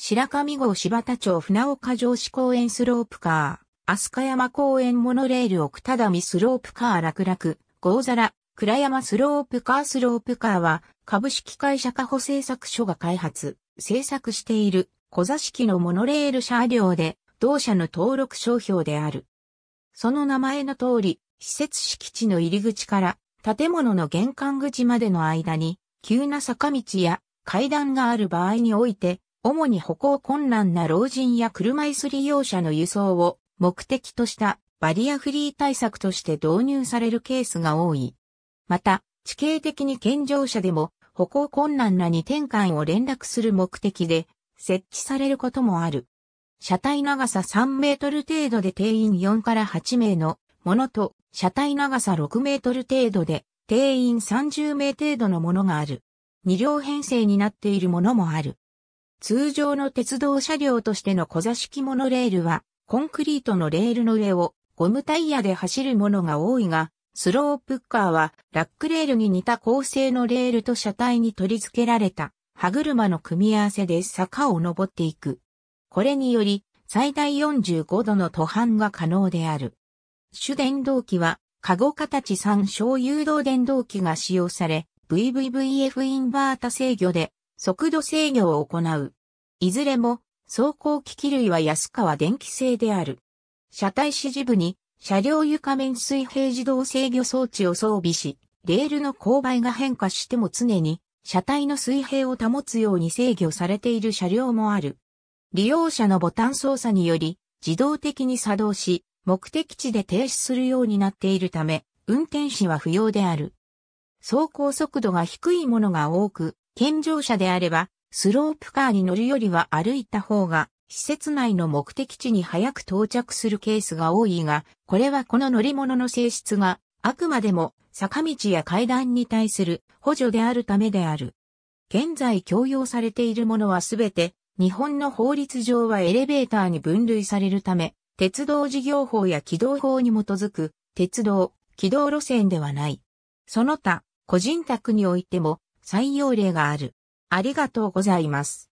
白上郷柴田町船岡城市公園スロープカー、飛鳥山公園モノレール奥只見スロープカー楽々、ゴーザラ、倉山スロープカースロープカーは、株式会社加保製作所が開発、製作している小座式のモノレール車両で、同社の登録商標である。その名前の通り、施設敷地の入り口から建物の玄関口までの間に、急な坂道や階段がある場合において、主に歩行困難な老人や車椅子利用者の輸送を目的としたバリアフリー対策として導入されるケースが多い。また、地形的に健常者でも歩行困難な2転換を連絡する目的で設置されることもある。車体長さ3メートル程度で定員4から8名のものと、車体長さ6メートル程度で定員30名程度のものがある。2両編成になっているものもある。通常の鉄道車両としての小座式モノレールは、コンクリートのレールの上をゴムタイヤで走るものが多いが、スロープッカーはラックレールに似た構成のレールと車体に取り付けられた歯車の組み合わせで坂を登っていく。これにより最大45度の途半が可能である。主電動機は、カゴ形3小誘導電動機が使用され、VVVF インバータ制御で速度制御を行う。いずれも、走行機器類は安川電気製である。車体支持部に、車両床面水平自動制御装置を装備し、レールの勾配が変化しても常に、車体の水平を保つように制御されている車両もある。利用者のボタン操作により、自動的に作動し、目的地で停止するようになっているため、運転士は不要である。走行速度が低いものが多く、健常者であれば、スロープカーに乗るよりは歩いた方が、施設内の目的地に早く到着するケースが多いが、これはこの乗り物の性質が、あくまでも坂道や階段に対する補助であるためである。現在強要されているものはすべて、日本の法律上はエレベーターに分類されるため、鉄道事業法や軌道法に基づく、鉄道、軌道路線ではない。その他、個人宅においても、採用例がある。ありがとうございます。